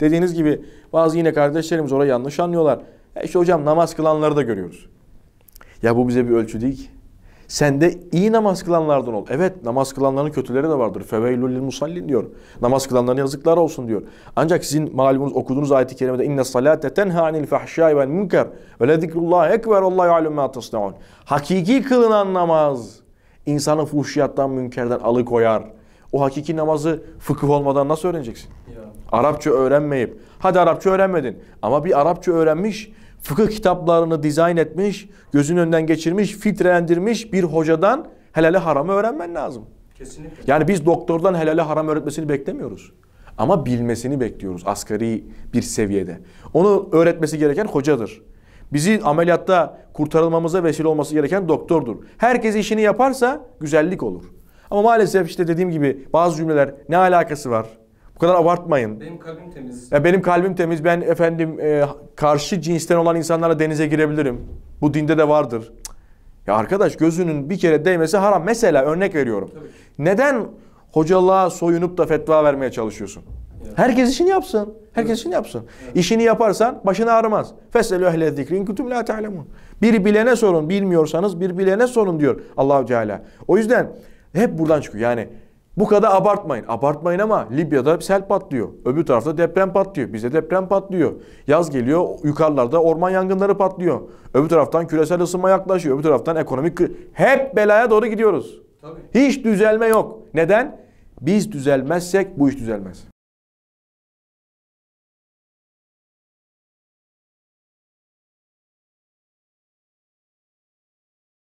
Dediğiniz gibi bazı yine kardeşlerimiz orayı yanlış anlıyorlar. E işte hocam namaz kılanları da görüyoruz. Ya bu bize bir ölçü değil ki. Sen de iyi namaz kılanlardan ol. Evet namaz kılanların kötüleri de vardır. Feveylül musallin diyor. Namaz kılanların yazıklar olsun diyor. Ancak sizin malumunuz okuduğunuz ayet-i kerimede inne salate tenha anil fahşai vel münker ve le zikrullah ekber Allahu alem ma tasnaun. Hakiki kılınan namaz insanı fuhşiyattan, münkerden alıkoyar. O hakiki namazı fıkıh olmadan nasıl öğreneceksin? Arapça öğrenmeyip, hadi Arapça öğrenmedin ama bir Arapça öğrenmiş, fıkıh kitaplarını dizayn etmiş, gözün önden geçirmiş, filtrelendirmiş bir hocadan helali haramı öğrenmen lazım. Kesinlikle. Yani biz doktordan helali haram öğretmesini beklemiyoruz. Ama bilmesini bekliyoruz asgari bir seviyede. Onu öğretmesi gereken hocadır. Bizi ameliyatta kurtarılmamıza vesile olması gereken doktordur. Herkes işini yaparsa güzellik olur. Ama maalesef işte dediğim gibi bazı cümleler ne alakası var? Bu kadar abartmayın. Benim kalbim temiz. Ya benim kalbim temiz. Ben efendim e, karşı cinsten olan insanlara denize girebilirim. Bu dinde de vardır. Ya arkadaş gözünün bir kere değmesi haram. Mesela örnek veriyorum. Tabii. Neden hocalığa soyunup da fetva vermeye çalışıyorsun? Evet. Herkes işini yapsın. Herkes evet. işini yapsın. Evet. İşini yaparsan başın ağrımaz. Feselü ehle zikrin kütüm la ta'lemun. Bir bilene sorun. Bilmiyorsanız bir bilene sorun diyor Allahu Teala. O yüzden hep buradan çıkıyor. Yani bu kadar abartmayın. Abartmayın ama Libya'da sel patlıyor. Öbür tarafta deprem patlıyor. Bize deprem patlıyor. Yaz geliyor yukarılarda orman yangınları patlıyor. Öbür taraftan küresel ısınma yaklaşıyor. Öbür taraftan ekonomik Hep belaya doğru gidiyoruz. Tabii. Hiç düzelme yok. Neden? Biz düzelmezsek bu iş düzelmez.